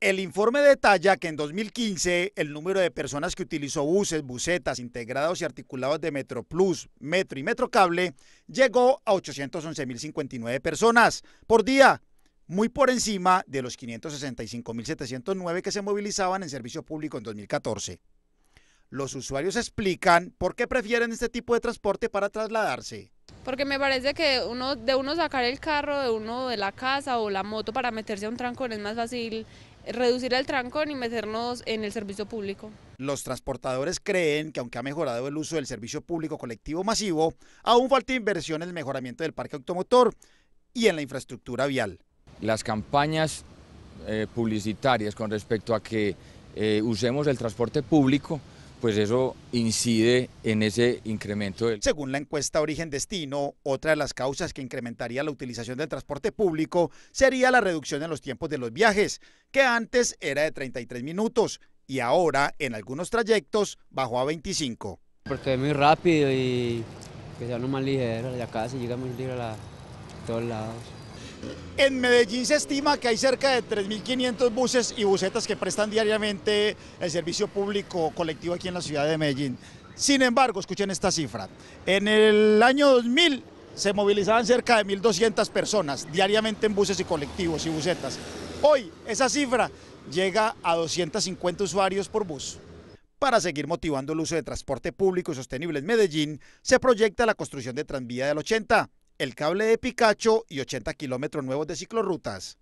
El informe detalla que en 2015 el número de personas que utilizó buses, busetas, integrados y articulados de Metroplus, Metro y Metrocable llegó a 811.059 personas por día, muy por encima de los 565.709 que se movilizaban en servicio público en 2014. Los usuarios explican por qué prefieren este tipo de transporte para trasladarse porque me parece que uno, de uno sacar el carro, de uno de la casa o la moto para meterse a un trancón es más fácil reducir el trancón y meternos en el servicio público. Los transportadores creen que aunque ha mejorado el uso del servicio público colectivo masivo, aún falta inversión en el mejoramiento del parque automotor y en la infraestructura vial. Las campañas eh, publicitarias con respecto a que eh, usemos el transporte público pues eso incide en ese incremento. Del... Según la encuesta Origen-Destino, otra de las causas que incrementaría la utilización del transporte público sería la reducción en los tiempos de los viajes, que antes era de 33 minutos y ahora en algunos trayectos bajó a 25. Porque es muy rápido y que sea más ligero, ya acá se llega muy a todos lados. En Medellín se estima que hay cerca de 3.500 buses y busetas que prestan diariamente el servicio público colectivo aquí en la ciudad de Medellín. Sin embargo, escuchen esta cifra. En el año 2000 se movilizaban cerca de 1.200 personas diariamente en buses y colectivos y busetas. Hoy esa cifra llega a 250 usuarios por bus. Para seguir motivando el uso de transporte público y sostenible en Medellín, se proyecta la construcción de Tranvía del 80, el cable de Picacho y 80 kilómetros nuevos de ciclorrutas.